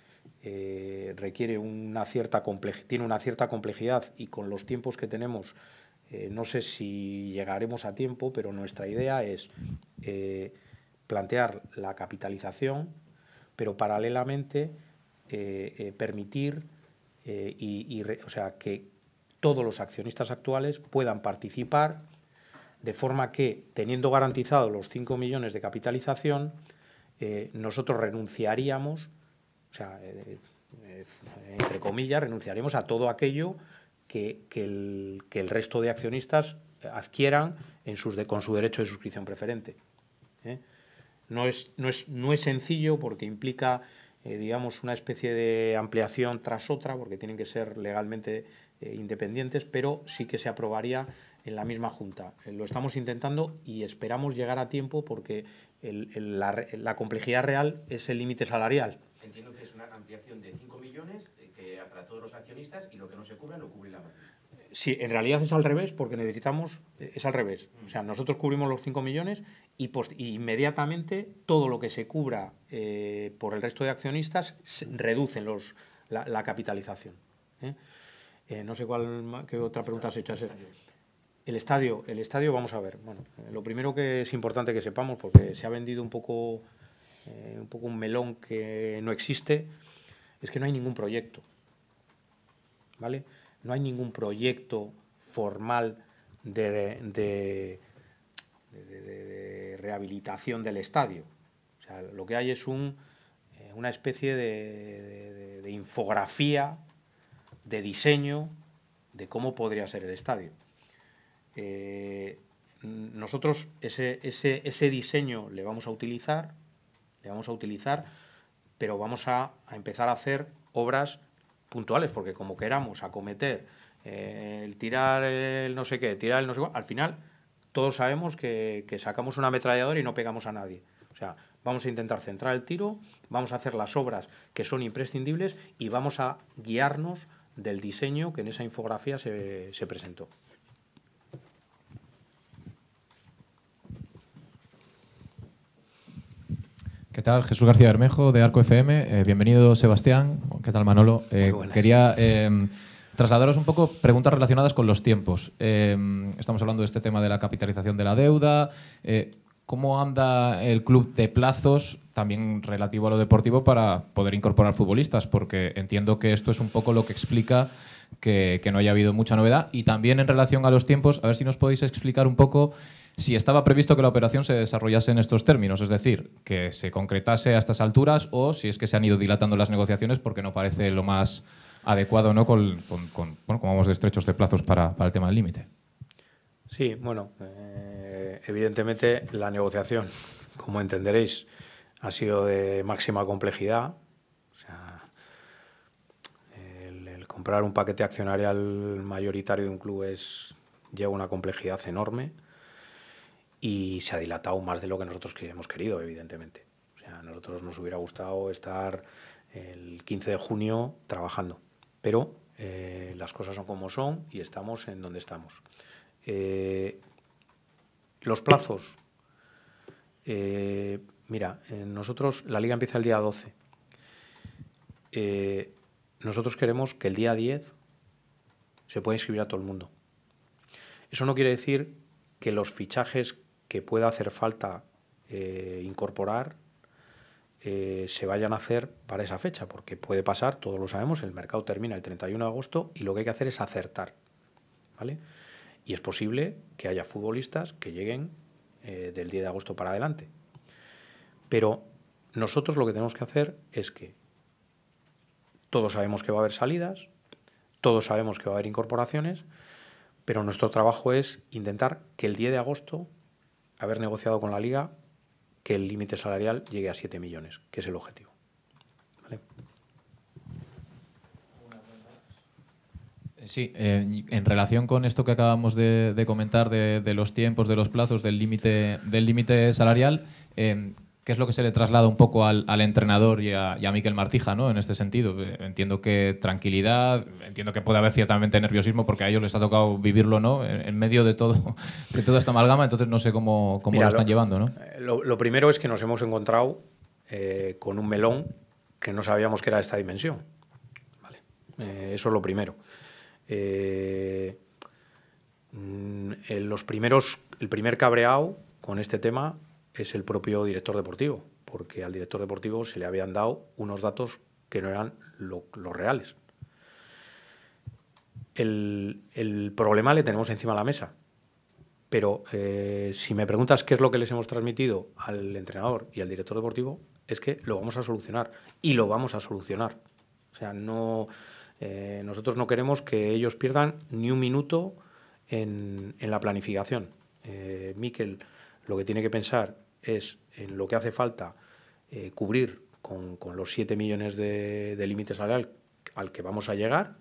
eh, requiere una cierta tiene una cierta complejidad y con los tiempos que tenemos, eh, no sé si llegaremos a tiempo, pero nuestra idea es eh, plantear la capitalización, pero paralelamente permitir y, o sea, que todos los accionistas actuales puedan participar de forma que, teniendo garantizados los 5 millones de capitalización, eh, nosotros renunciaríamos, o sea, eh, eh, entre comillas, renunciaríamos a todo aquello que, que, el, resto de accionistas adquieran en sus con su derecho de suscripción preferente. No es, no, es, no, es, sencillo porque implica, digamos, una especie de ampliación tras otra, porque tienen que ser legalmente independientes, pero sí que se aprobaría en la misma Junta. Eh, lo estamos intentando y esperamos llegar a tiempo porque la, complejidad real es el límite salarial. Entiendo que es una ampliación de 5 millones eh, que para todos los accionistas y lo que no se cubra lo cubre la matriz. Sí, en realidad es al revés porque necesitamos, eh, es al revés. Mm. O sea, nosotros cubrimos los 5 millones y, inmediatamente todo lo que se cubra por el resto de accionistas reducen los, la, capitalización. no sé cuál qué otra pregunta has hecho. El estadio, el estadio, vamos a ver. Bueno, eh, lo primero que es importante que sepamos, porque se ha vendido eh, un poco, un melón que no existe, es que no hay ningún proyecto. ¿Vale? No hay ningún proyecto formal de, rehabilitación del estadio. lo que hay es eh, una especie de infografía, de diseño de cómo podría ser el estadio. Eh, nosotros ese, diseño le vamos a utilizar, le vamos a utilizar, pero vamos a, empezar a hacer obras puntuales, porque como queramos acometer eh, el tirar el no sé qué, tirar el no sé al final todos sabemos que, sacamos una ametralladora y no pegamos a nadie. O sea, vamos a intentar centrar el tiro, vamos a hacer las obras que son imprescindibles y vamos a guiarnos del diseño que en esa infografía se presentó. ¿Qué tal? Jesús García Bermejo, de Arco FM. Eh, bienvenido, Sebastián. ¿Qué tal, Manolo? Eh, quería em, trasladaros un poco preguntas relacionadas con los tiempos. Em, estamos hablando de este tema de la capitalización de la deuda. Eh, ¿Cómo anda el club de plazos, también relativo a lo deportivo, para poder incorporar futbolistas? Porque entiendo que esto es un poco lo que explica que, no haya habido mucha novedad. Y también en relación a los tiempos, a ver si nos podéis explicar un poco si estaba previsto que la operación se desarrollase en estos términos, es decir, que se concretase a estas alturas o si es que se han ido dilatando las negociaciones porque no parece lo más adecuado no con, bueno, como vamos de estrechos de plazos para, el tema del límite. Sí, bueno, eh, evidentemente la negociación, como entenderéis, ha sido de máxima complejidad. O sea, el, comprar un paquete accionarial mayoritario de un club es, lleva una complejidad enorme y se ha dilatado más de lo que nosotros hemos querido, evidentemente. O sea, a nosotros nos hubiera gustado estar el 15 de junio trabajando, pero eh, las cosas son como son y estamos en donde estamos. Eh, los plazos. Eh, mira, nosotros, la liga empieza el día 12. nosotros queremos que el día 10 se pueda inscribir a todo el mundo. Eso no quiere decir que los fichajes que pueda hacer falta eh, incorporar eh, se vayan a hacer para esa fecha, porque puede pasar, todos lo sabemos, el mercado termina el 31 de agosto y lo que hay que hacer es acertar. ¿vale? Y es posible que haya futbolistas que lleguen eh, del 10 de agosto para adelante. Pero nosotros lo que tenemos que hacer es que todos sabemos que va a haber salidas, todos sabemos que va a haber incorporaciones, pero nuestro trabajo es intentar que el 10 de agosto haber negociado con la liga que el límite salarial llegue a 7 millones, que es el objetivo. Eh, sí, eh, en relación con esto que acabamos de, comentar de, los tiempos, de los plazos, del límite del límite salarial, eh, ¿Qué es lo que se le traslada un poco al, entrenador y a, Miquel Martija, ¿no? En este sentido. Eh, entiendo que tranquilidad, entiendo que puede haber ciertamente nerviosismo porque a ellos les ha tocado vivirlo, ¿no? En, medio de todo, (laughs) de toda esta amalgama, entonces no sé cómo, cómo lo están llevando, ¿no? Eh, lo, primero es que nos hemos encontrado eh, con un melón que no sabíamos que era de esta dimensión. eso es lo primero. Mm, en los primeros, el primer cabreado con este tema es el propio director deportivo, porque al director deportivo se le habían dado unos datos que no eran los reales. El, problema le tenemos encima de la mesa, pero eh, si me preguntas qué es lo que les hemos transmitido al entrenador y al director deportivo, es que lo vamos a solucionar y lo vamos a solucionar. O sea, no, eh, nosotros no queremos que ellos pierdan ni un minuto en, la planificación. Eh, Miquel lo que tiene que pensar es en lo que hace falta eh, cubrir con, los 7 millones de, de límite salarial al que vamos a llegar.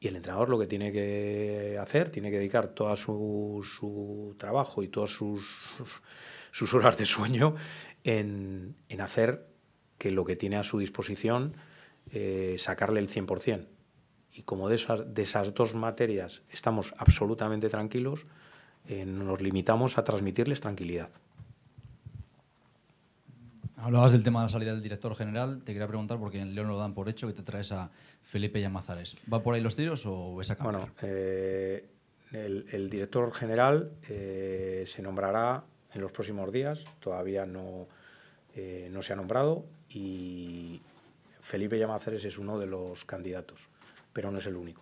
Y el entrenador lo que tiene que hacer, tiene que dedicar todo su, trabajo y todas sus, horas de sueño en, hacer que lo que tiene a su disposición eh, sacarle el 100%. Y como de esas, dos materias estamos absolutamente tranquilos, eh, nos limitamos a transmitirles tranquilidad. Hablabas del tema de la salida del director general. Te quería preguntar, porque en León lo dan por hecho, que te traes a Felipe Llamazares. ¿Va por ahí los tiros o ves a cambiar? Bueno, eh, el, director general eh, se nombrará en los próximos días. Todavía no, eh, no se ha nombrado y Felipe Llamazares es uno de los candidatos, pero no es el único.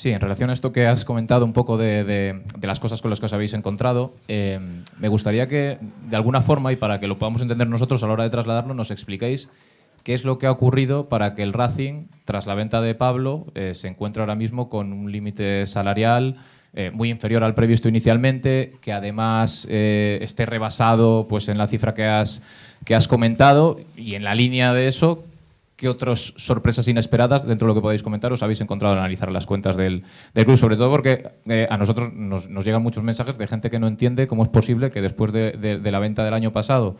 Sí, en relación a esto que has comentado un poco de, las cosas con las que os habéis encontrado, eh, me gustaría que de alguna forma y para que lo podamos entender nosotros a la hora de trasladarlo, nos expliquéis qué es lo que ha ocurrido para que el Racing, tras la venta de Pablo, eh, se encuentre ahora mismo con un límite salarial eh, muy inferior al previsto inicialmente, que además esté rebasado pues, en la cifra que has, que has comentado y en la línea de eso, ¿Qué otras sorpresas inesperadas, dentro de lo que podéis comentar, os habéis encontrado al analizar las cuentas del, club? Sobre todo porque eh, a nosotros nos, llegan muchos mensajes de gente que no entiende cómo es posible que después de, la venta del año pasado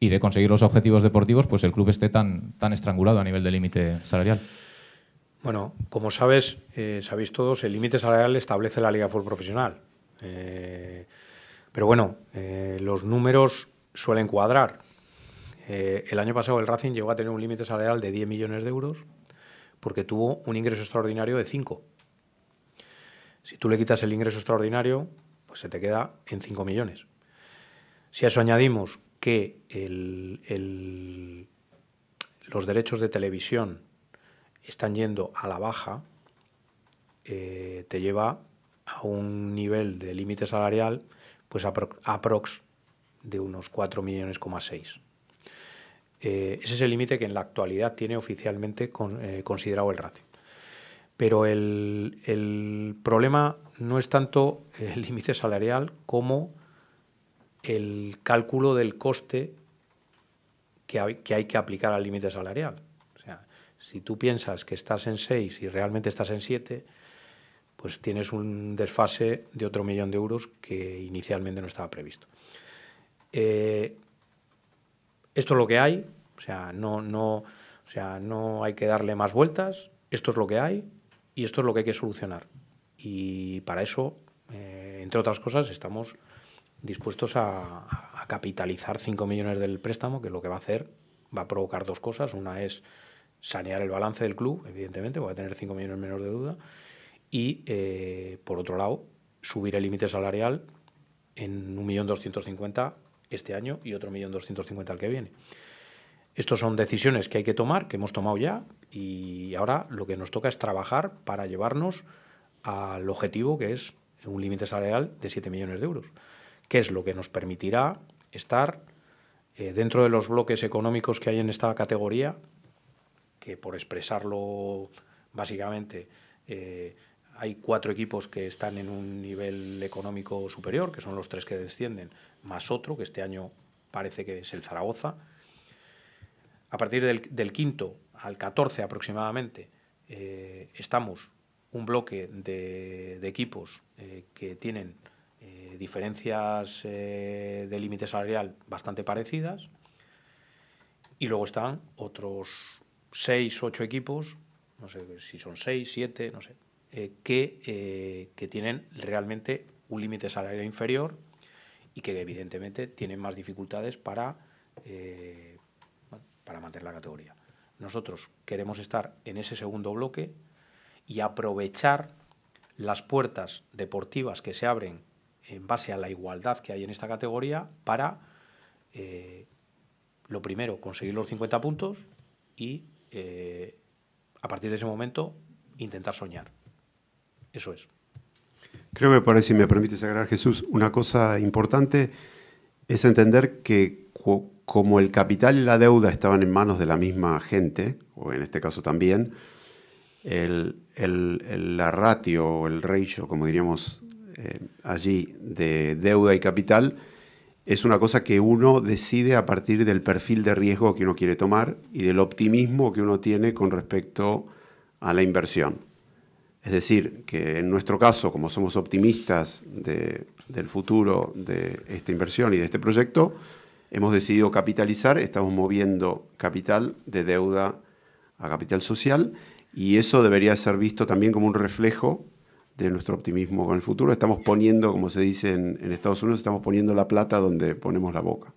y de conseguir los objetivos deportivos, pues el club esté tan, tan estrangulado a nivel de límite salarial. Bueno, como sabes, eh, sabéis todos, el límite salarial establece la Liga Fútbol Profesional. Eh, pero bueno, los números suelen cuadrar. Eh, el año pasado el Racing llegó a tener un límite salarial de 10 millones de euros porque tuvo un ingreso extraordinario de 5. Si tú le quitas el ingreso extraordinario, pues se te queda en 5 millones. Si a eso añadimos que los derechos de televisión están yendo a la baja, eh, te lleva a un nivel de límite salarial pues aprox, de unos 4 seis. Eh, ese es el límite que en la actualidad tiene oficialmente eh, considerado el ratio. Pero el, problema no es tanto el (laughs) límite salarial como el cálculo del coste que hay que, aplicar al límite salarial. O sea, si tú piensas que estás en 6 y realmente estás en 7, pues tienes un desfase de otro millón de euros que inicialmente no estaba previsto. Eh, esto es lo que hay, o sea, no, no, o sea, no hay que darle más vueltas, esto es lo que hay y esto es lo que hay que solucionar. Y para eso, eh, entre otras cosas, estamos dispuestos a, capitalizar 5 millones del préstamo, que es lo que va a hacer va a provocar dos cosas. Una es sanear el balance del club, evidentemente, voy a tener 5 millones menos de duda. Y, eh, por otro lado, subir el límite salarial en 1.250.000 este año y otro millón doscientos cincuenta el que viene. Estas son decisiones que hay que tomar, que hemos tomado ya, y ahora lo que nos toca es trabajar para llevarnos al objetivo que es un límite salarial de 7 millones de euros, que es lo que nos permitirá estar eh, dentro de los bloques económicos que hay en esta categoría, que por expresarlo básicamente eh, hay cuatro equipos que están en un nivel económico superior, que son los tres que descienden, más otro, que este año parece que es el Zaragoza. A partir del, quinto al 14 aproximadamente eh, estamos un bloque de, equipos eh, que tienen eh, diferencias de límite salarial bastante parecidas. Y luego están otros seis, ocho equipos, no sé si son seis, siete, no sé, que, que tienen realmente un límite salarial inferior y que evidentemente tienen más dificultades para, eh, para mantener la categoría. Nosotros queremos estar en ese segundo bloque y aprovechar las puertas deportivas que se abren en base a la igualdad que hay en esta categoría para, eh, lo primero, conseguir los 50 puntos y, eh, a partir de ese momento, intentar soñar. Eso es. Creo que por ahí, si me permite sacar Jesús, una cosa importante es entender que como el capital y la deuda estaban en manos de la misma gente, o en este caso también, el, la ratio o el ratio, como diríamos eh, allí, de deuda y capital, es una cosa que uno decide a partir del perfil de riesgo que uno quiere tomar y del optimismo que uno tiene con respecto a la inversión. Es decir, que en nuestro caso, como somos optimistas del futuro de esta inversión y de este proyecto, hemos decidido capitalizar, estamos moviendo capital de deuda a capital social y eso debería ser visto también como un reflejo de nuestro optimismo con el futuro. Estamos poniendo, como se dice en Estados Unidos, estamos poniendo la plata donde ponemos la boca.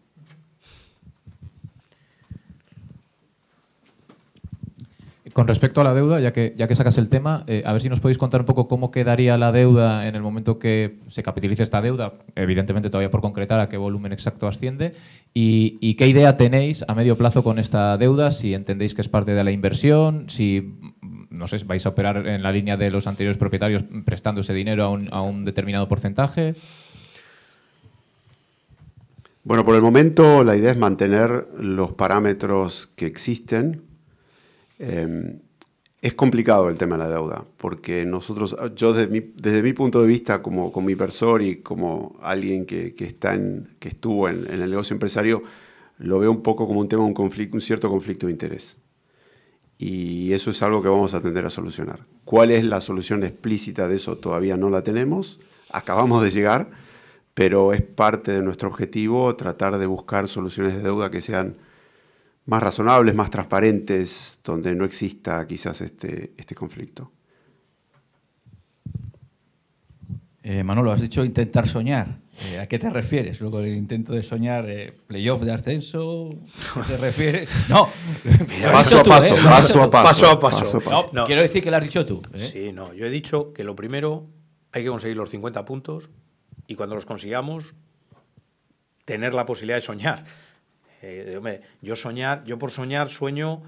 con respecto a la deuda, ya que, ya sacas el tema, eh, a ver si nos podéis contar un poco cómo quedaría la deuda en el momento que se capitalice esta deuda, evidentemente todavía por concretar a qué volumen exacto asciende, y, qué idea tenéis a medio plazo con esta deuda, si entendéis que es parte de la inversión, si mm, no sé, vais a operar en la línea de los anteriores propietarios prestando ese dinero a un determinado porcentaje. Bueno, por el momento la idea es mantener los parámetros que existen Em, es complicado el tema de la deuda, porque nosotros, yo desde mi, punto de vista como, mi inversor y como alguien que, estuvo en, el negocio empresario, lo veo un poco como un tema, un, un cierto conflicto de interés. Y eso es algo que vamos a tender a solucionar. ¿Cuál es la solución explícita de eso? Todavía no la tenemos, acabamos de llegar, pero es parte de nuestro objetivo tratar de buscar soluciones de deuda que sean más razonables, más transparentes, donde no exista quizás este, este conflicto. Eh, Manolo, has dicho intentar soñar. Eh, ¿A qué te refieres? Luego el intento de soñar eh, playoff de ascenso, ¿a qué te refieres? (laughs) No, paso, a paso, paso, a paso, a paso, no, Quiero decir que lo has dicho tú. Sí, no, yo he dicho que lo primero hay que conseguir los 50 puntos y cuando los consigamos, tener la posibilidad de soñar yo soñar, yo por soñar sueño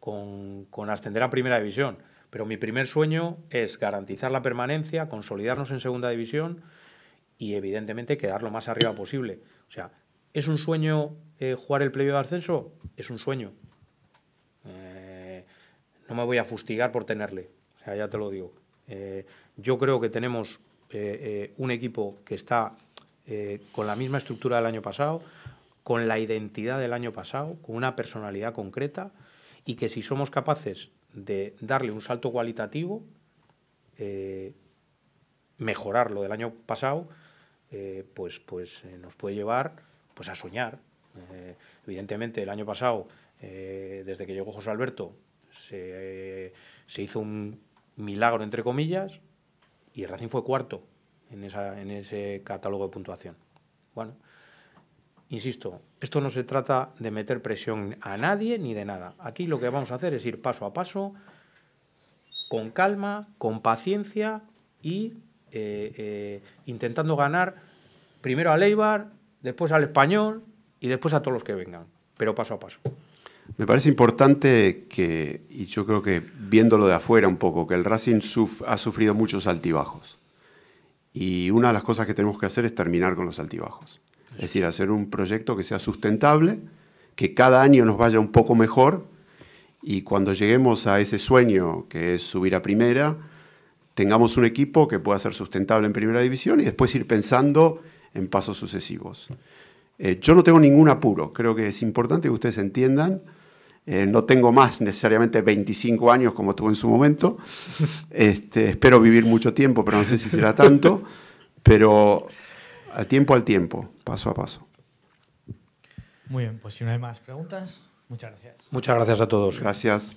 con, ascender a primera división, pero mi primer sueño es garantizar la permanencia, consolidarnos en segunda división y evidentemente quedar lo más arriba posible. O sea, ¿es un sueño eh, jugar el previo de ascenso? Es un sueño. Eh, no me voy a fustigar por tenerle, o sea, ya te lo digo. Eh, yo creo que tenemos un equipo que está con la misma estructura del año pasado, con la identidad del año pasado, con una personalidad concreta y que si somos capaces de darle un salto cualitativo, eh, mejorar lo del año pasado, eh, pues, pues eh, nos puede llevar pues, a soñar. evidentemente, el año pasado, desde que llegó José Alberto, se, hizo un milagro, entre comillas, y el Racing fue cuarto en, en ese catálogo de puntuación. Bueno, Insisto, esto no se trata de meter presión a nadie ni de nada. Aquí lo que vamos a hacer es ir paso a paso, con calma, con paciencia y eh, eh, intentando ganar primero al Eibar, después al Español y después a todos los que vengan, pero paso a paso. Me parece importante que, y yo creo que viéndolo de afuera un poco, que el Racing ha sufrido muchos altibajos. Y una de las cosas que tenemos que hacer es terminar con los altibajos. Es decir, hacer un proyecto que sea sustentable, que cada año nos vaya un poco mejor y cuando lleguemos a ese sueño que es subir a primera, tengamos un equipo que pueda ser sustentable en primera división y después ir pensando en pasos sucesivos. Eh, yo no tengo ningún apuro, creo que es importante que ustedes entiendan. Eh, no tengo más necesariamente 25 años como tuvo en su momento. (laughs) Este, espero vivir mucho tiempo, pero no sé si será tanto. Pero al tiempo al tiempo, paso a paso. Muy bien, pues si no hay más preguntas, muchas gracias. Muchas gracias a todos. Gracias.